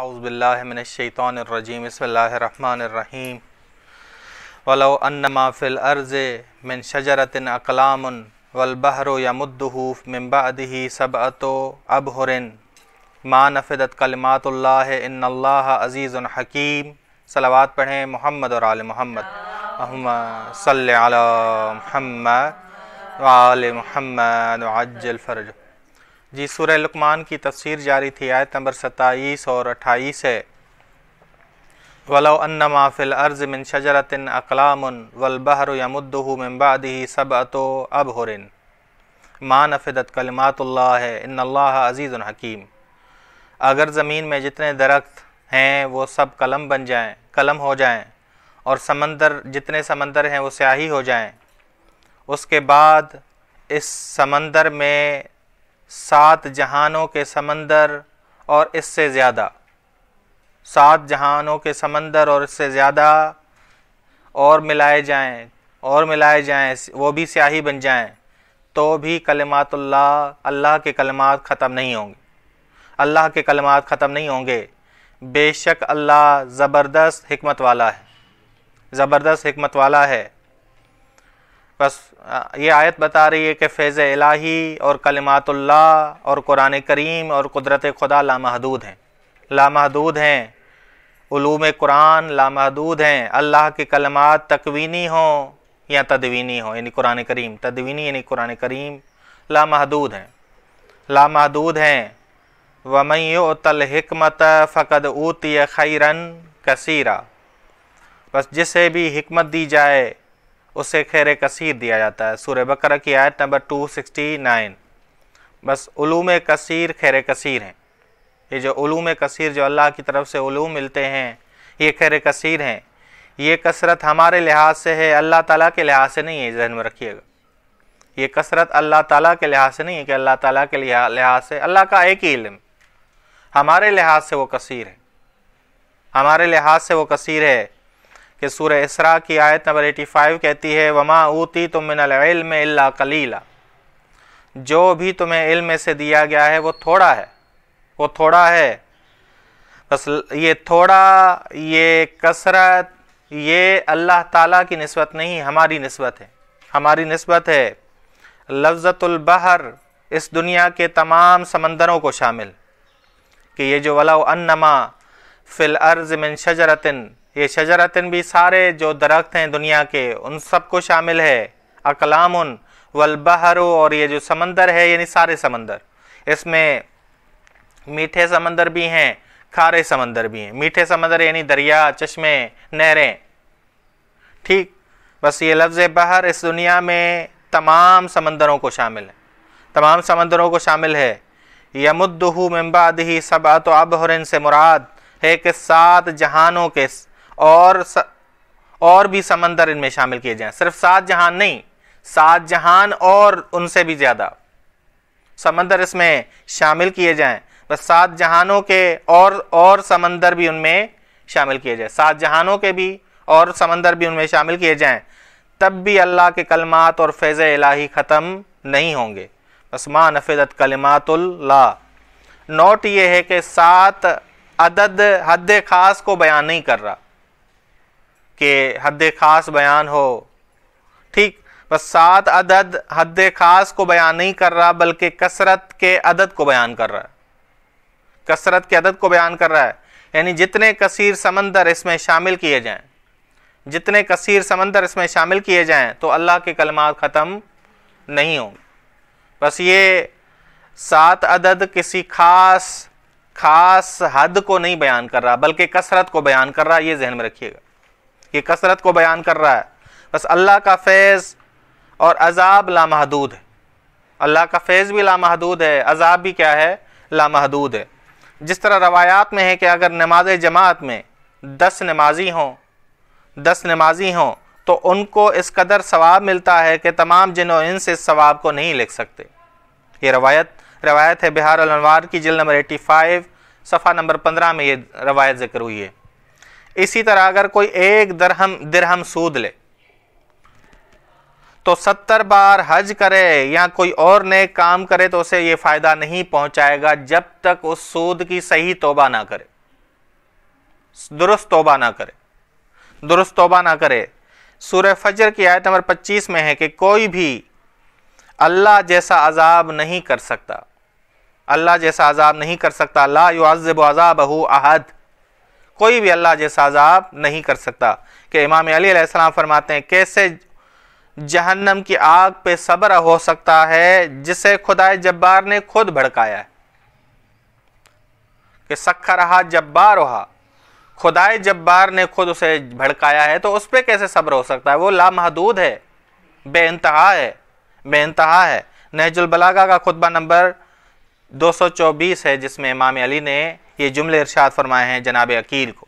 अउज़बिल्लिमिनशैतरजीम बसमीम वलो अन्नमा अर्ज़ मिन शजरतिन अकलाम वलबहर यमुद्दहूफ़ मिम्बादही सब अतो अबहरन माँ नफ़दत कलमातल्ला इन्ला अज़ीज़ हकीम सलावात पढ़ें मोहम्मद और आल मोहम्मद सल महमद वाल महमद वजल फ़र्ज़ जी सूर्य लकमान की तफसीर जारी थी आयत नंबर सत्ताईस और अट्ठाईस है वलो अर्ज़ मिन शजरतिन अकलामन वलबहर यमुद्दू मिम्बादी सब अतो अब हरिन मान अफिदत कलमातुल्ला है इन अज़ीज़ुल हकीम अगर ज़मीन में जितने दरख्त हैं वो सब कलम बन जाएँ कलम हो जाएँ और समंदर जितने समंदर हैं वो स्याही हो जाएँ उसके बाद इस समंदर में सात जहानों के समंदर और इससे ज़्यादा सात जहानों के समंदर और इससे ज़्यादा और मिलाए जाएं और मिलाए जाएं वो भी स्याही बन जाएं तो भी कलमातुल्ला अल्लाह के कलमात ख़त्म नहीं होंगे अल्लाह के कलमात ख़त्म नहीं होंगे बेशक अल्लाह ज़बरदस्त हमत वाला है ज़बरदस्त हमत वाला है बस ये आयत बता रही है कि फैज़ इलाही और कलमातुल्ला और कुरान करीम और कुदरत खुदा लामहदूद हैं लामहदूद हैं ूम कुरान लामहदूद हैं अल्लाह के कलमात तकवीनी हों या तदवीनी हों यानी कुरान करीम तदवीनी यानी कुरान करीम लामहदूद हैं लामहदूद हैं वमयो तलहमत फ़कद ऊत खैरन कसीरा बस जिसे भी हमत दी जाए उसे खैर कसीर दिया जाता है सूर्य बकर की आयत नंबर टू सिक्सटी नाइन बस उलूम कसीर खैर कसीर हैं ये जो उलूम कसीर जो अल्लाह की तरफ से उलूम मिलते हैं ये खैर कसीर हैं ये कसरत हमारे लिहाज से है अल्लाह ताला के लिहाज से नहीं है जहन में रखिएगा ये कसरत अल्लाह ताला के लिहाज से नहीं है कि अल्लाह ताला के लिहाज से अल्लाह का एक ही इल्म हमारे लिहाज से वो कसीर है हमारे लिहाज से वो कसीर है कि सूर्य इसरा की आयत नंबर 85 कहती है वमा ऊती तुम मिनल इल्म इल्ला कलीला जो भी तुम्हें इल्म से दिया गया है वो थोड़ा है वो थोड़ा है बस ये थोड़ा ये कसरत ये अल्लाह ताला की नस्बत नहीं हमारी नस्बत है हमारी नस्बत है लफ्ज़तुलबहर इस दुनिया के तमाम समंदरों को शामिल कि ये जो वला अन्नमा फ़िल अर्ज़ मिन शजरतिन ये शजरतन भी सारे जो दरख्त हैं दुनिया के उन सबको शामिल है अकलाम वलबहर और ये जो समंदर है यानी सारे समंदर इसमें मीठे समंदर भी हैं खारे समंदर भी हैं मीठे समंदर यानी दरिया चश्मे नहरें ठीक बस ये लफ्ज़ बहर इस दुनिया में तमाम समंदरों को शामिल है तमाम समंदरों को शामिल है यमुद्दहू मम्बाद ही सबात अब हुरन से मुराद है कि सात जहानों के और स, और भी समंदर इनमें शामिल किए जाएं सिर्फ सात जहान नहीं सात जहान और उनसे भी ज़्यादा समंदर इसमें शामिल किए जाएं बस सात जहानों के और और समंदर भी उनमें शामिल किए जाएं सात जहानों के भी और समंदर भी उनमें शामिल किए जाएं तब भी अल्लाह के कलमात और फैज़ इलाही ख़त्म नहीं होंगे बस माँ नफिदत कलमातुल्ला नोट ये है कि सात अदद हद ख़ास को बयान नहीं कर रहा के हद खास बयान हो ठीक बस सात अदद हद खास को बयान नहीं कर रहा बल्कि कसरत के अदद को बयान कर रहा है कसरत के अदद को बयान कर रहा है यानी जितने कसीर समंदर इसमें शामिल किए जाएं जितने कसीर समंदर इसमें शामिल किए जाएं तो अल्लाह के कलमात ख़त्म नहीं होंगे बस ये सात अदद किसी खास खास हद को नहीं बयान कर रहा बल्कि कसरत को बयान कर रहा ये जहन में रखिएगा ये कसरत को बयान कर रहा है बस अल्लाह का फैज़ और अजाब लामहदूद है अल्लाह का फैज़ भी लामहदूद है अजाब भी क्या है लामहदूद है जिस तरह रवायात में है कि अगर नमाज जमात में दस नमाजी हों दस नमाजी हों तो उनको इस कदर सवाब मिलता है कि तमाम जिनों इनसे इस सवाब को नहीं लिख सकते ये रवायत रवायत है बिहार अलनवार की जिल नंबर एटी फाइव सफ़ा नंबर पंद्रह में ये रवायत जिक्र हुई है इसी तरह अगर कोई एक दरहम दिरहम सूद ले तो सत्तर बार हज करे या कोई और नए काम करे तो उसे ये फायदा नहीं पहुंचाएगा जब तक उस सूद की सही तोबा ना करे दुरुस्त तोबा ना करे दुरुस्त तोबा ना करे सूर्य फजर की आयत नंबर 25 में है कि कोई भी अल्लाह जैसा अजाब नहीं कर सकता अल्लाह जैसा अजाब नहीं कर सकता ला युआब अजाब अहद कोई भी अल्लाह जैसा अजाब नहीं कर सकता कि इमाम अली फरमाते हैं कैसे जहन्नम की आग पे सब्र हो सकता है जिसे खुदाए जब्बार ने खुद भड़काया है कि सखा रहा जब्बार रहा खुदाए जब्बार ने खुद उसे भड़काया है तो उस पर कैसे सब्र हो सकता है वो लामहदूद है इंतहा है बे इंतहा है नहजुलबलागा का खुतबा नंबर 224 है जिसमें इमाम अली ने ये जुमले इरशाद फरमाए हैं जनाब अकील को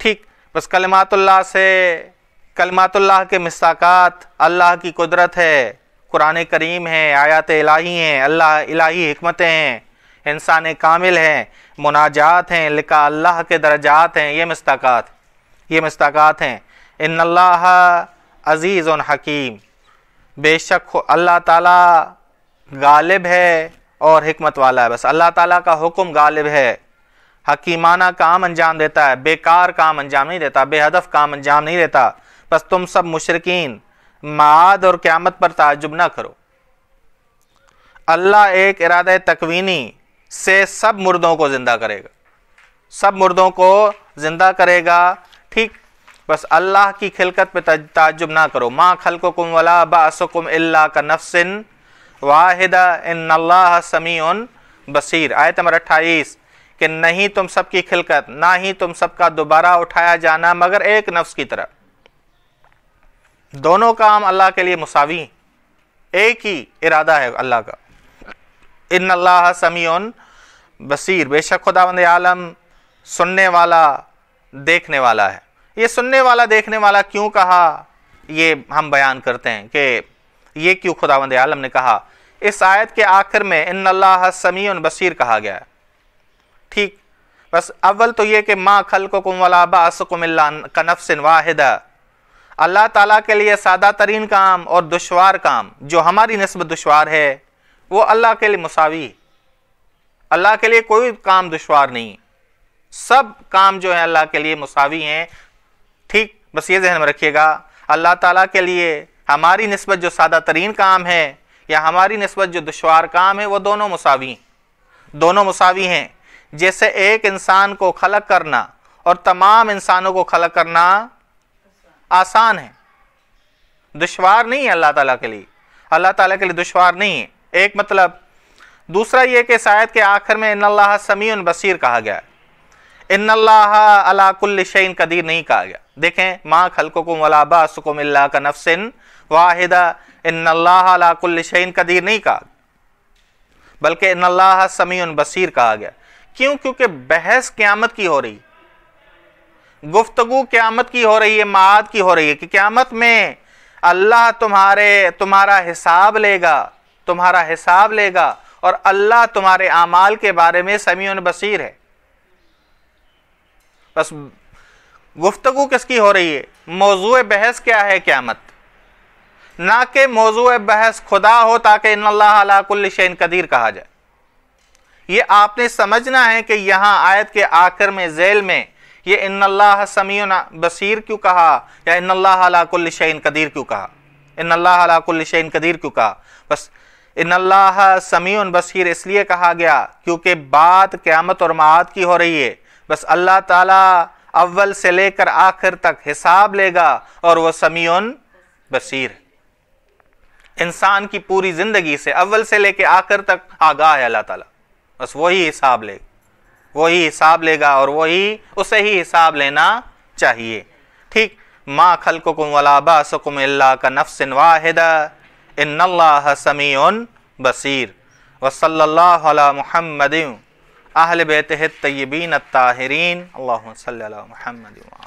ठीक बस कलमातुल्लाह से कलमातुल्लाह के मस्ताक़ात अल्लाह की कुदरत है कुरान करीम है आयात इलाही हैं अल्लाह इलाही हमतें हैं इंसान कामिल हैं मुनाजात हैं लिका अल्लाह के दर्जात हैं ये मस्ताक़ात ये मस्ताक़ात हैं इन अल्लाह अज़ीज़ हकीम बेशक अल्लाह ताला गालिब है और हमत वाला है बस अल्लाह ताला का हुक्म गालिब है हकीमाना काम अंजाम देता है बेकार काम अंजाम नहीं देता बेहदफ काम अंजाम नहीं देता बस तुम सब मुशरकिन माद और क़्यामत पर ताजुब ना करो अल्लाह एक इराद तकवीनी से सब मुर्दों को ज़िंदा करेगा सब मुर्दों को ज़िंदा करेगा ठीक बस अल्लाह की खिलकत पे ताजुब ना करो माँ खल को कुम वला बसकुम अल्लाह का नफसिन वाहिदा इन अल्लाह समी बसीर आयत नंबर अट्ठाईस कि नहीं तुम सबकी खिलकत ना ही तुम सबका दोबारा उठाया जाना मगर एक नफ्स की तरफ दोनों काम अल्लाह के लिए मुसावी एक ही इरादा है अल्लाह का इन अल्लाह समीन बसीर बेशक खुदावंद आलम सुनने वाला देखने वाला है ये सुनने वाला देखने वाला क्यों कहा ये हम बयान करते हैं कि ये क्यों खुदावंद आलम ने कहा इस आयत के आखिर में इन अल्लाह समीन बसीर कहा गया है ठीक बस अव्वल तो ये कि माँ खल को वाला बास का वाहिदा अल्लाह ताला के लिए सादा तरीन काम और दुशवार काम जो हमारी नस्ब दुशवार है वो अल्लाह के लिए मुसावी अल्लाह के लिए कोई काम दुशवार नहीं सब काम जो है अल्लाह के लिए मुसावी हैं ठीक बस ये जहन में रखिएगा अल्लाह ताला के लिए हमारी नस्बत जो सादा तरीन काम है या हमारी नस्बत जो दुशवार काम है वो दोनों मुसावी दोनों मुसावी हैं जैसे एक इंसान को खलक करना और तमाम इंसानों को खलक करना आसान है दुशवार नहीं है अल्लाह ताला के लिए अल्लाह ताला के लिए दुशवार नहीं है एक मतलब दूसरा ये कि शायद के आखिर में इन्ला समी बसीर कहा गया है इन्ला शैन कदीर नहीं कहा गया देखें माँ खलकुम वलाबासकुम अल्लाह का नफसिन वाहिदा इन शैन कदीर नहीं कहा बल्कि अल्लाह समी बसीर कहा गया क्यों क्योंकि बहस क्यामत की हो रही गुफ्तगु क्यामत की हो रही है माद की हो रही है कि क्यामत में अल्लाह तुम्हारे तुम्हारा हिसाब लेगा तुम्हारा हिसाब लेगा और अल्लाह तुम्हारे अमाल के बारे में समी बसीर है बस गुफ्तगु किसकी हो रही है मौजू बहस क्या है क्यामत ना कि मौजू बहस खुदा हो ताकि इन अल्लाह कुल्ल कदीर कहा जाए ये आपने समझना है कि यहाँ आयत के आखिर में जेल में ये इन्नल्लाह समी बसीर क्यों कहा या इन्नल्लाकुल शैन कदीर क्यों कहा इन्नल्लाकुल शैन कदीर क्यों कहा बस अल्लाह समी बसीर इसलिए कहा गया क्योंकि बात क़्यामत और मात की हो रही है बस अल्लाह ताला अव्वल से लेकर आखिर तक हिसाब लेगा और वह समी बसीर इंसान की पूरी ज़िंदगी से अव्वल से लेकर आखिर तक आगाह है अल्लाह ताला बस वही हिसाब ले वही हिसाब लेगा और वही उसे ही हिसाब लेना चाहिए ठीक माँ खल कुम वलाबा का नफसिन वाहिद इन समी बसीर वसल महमद अहल बेत तयबीन ताहरीन अल्लाह महमद